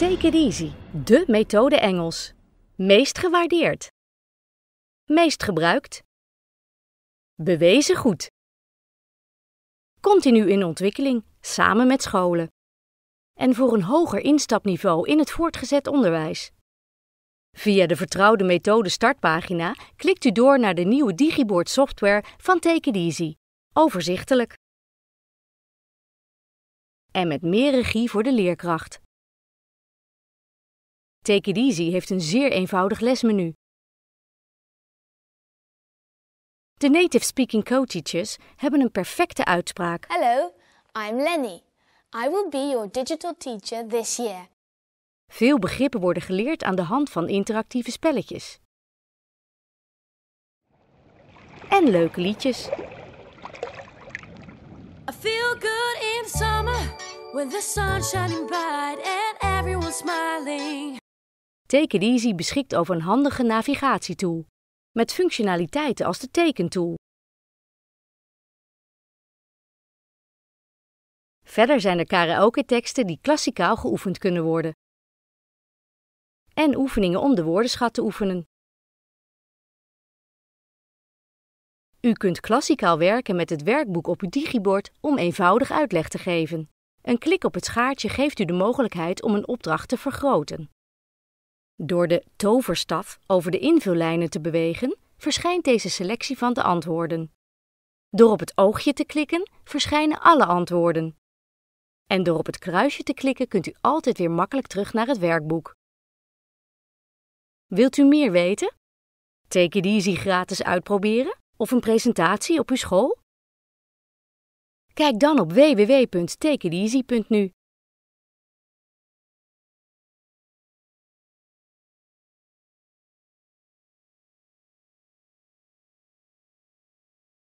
Take it easy, de methode Engels. Meest gewaardeerd. Meest gebruikt. Bewezen goed. Continu in ontwikkeling, samen met scholen. En voor een hoger instapniveau in het voortgezet onderwijs. Via de vertrouwde methode startpagina klikt u door naar de nieuwe Digiboard software van Take it easy. Overzichtelijk. En met meer regie voor de leerkracht. Take It Easy heeft een zeer eenvoudig lesmenu. De native speaking co-teachers hebben een perfecte uitspraak. Hello, I'm Lenny. I will be your digital teacher this year. Veel begrippen worden geleerd aan de hand van interactieve spelletjes. En leuke liedjes. I feel good in summer with the sun shining bright and everyone smiling. Take It Easy beschikt over een handige navigatietool met functionaliteiten als de tekentool. Verder zijn er karaoke-teksten die klassikaal geoefend kunnen worden. En oefeningen om de woordenschat te oefenen. U kunt klassikaal werken met het werkboek op uw digibord om eenvoudig uitleg te geven. Een klik op het schaartje geeft u de mogelijkheid om een opdracht te vergroten. Door de toverstaf over de invullijnen te bewegen, verschijnt deze selectie van de antwoorden. Door op het oogje te klikken, verschijnen alle antwoorden. En door op het kruisje te klikken kunt u altijd weer makkelijk terug naar het werkboek. Wilt u meer weten? Take Easy gratis uitproberen of een presentatie op uw school? Kijk dan op www.takeiteasy.nu.